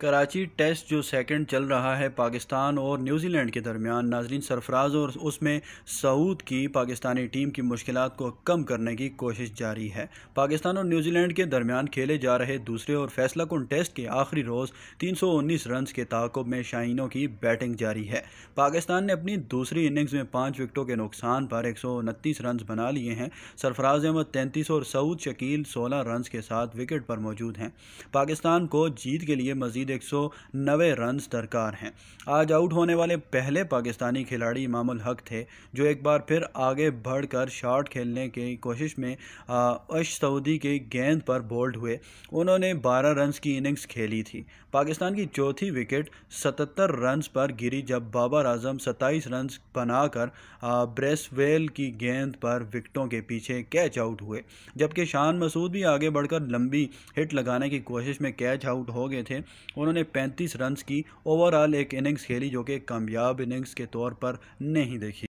Karachi test जो second चल रहा है पाकिस्तान और न्यूजीलैंड के दरमियान नाजरीन सरफराज और उसमें सऊद की पाकिस्तानी टीम की मुश्किल को कम करने की कोशिश जारी है पाकिस्तान और न्यूजीलैंड के दरमियान खेले जा रहे दूसरे और फैसला कुन टेस्ट के आखिरी रोज़ 319 रनस के ताकब में शाइनों की बैटिंग जारी है पाकिस्तान ने अपनी दूसरी इनिंग्स में पाँच विकटों के नुकसान पर एक रन बना लिए हैं सरफराज अहमद तैंतीस और सऊद शकील सोलह रन के साथ विकेट पर मौजूद हैं पाकिस्तान को जीत के लिए मजीद मजीद एक सौ रन दरकार हैं आज आउट होने वाले पहले पाकिस्तानी खिलाड़ी मामुल हक थे जो एक बार फिर आगे बढ़कर शॉट खेलने की कोशिश में अश सऊदी के गेंद पर बोल्ड हुए उन्होंने 12 रन की इनिंग्स खेली थी पाकिस्तान की चौथी विकेट 77 रन पर गिरी जब बाबर आजम 27 रन बनाकर ब्रेसवेल की गेंद पर विकटों के पीछे कैच आउट हुए जबकि शान मसूद भी आगे बढ़कर लंबी हिट लगाने की कोशिश में कैच आउट हो गए थे उन्होंने 35 रन्स की ओवरऑल एक इनिंग्स खेली जो कि कामयाब इनिंग्स के तौर पर नहीं देखी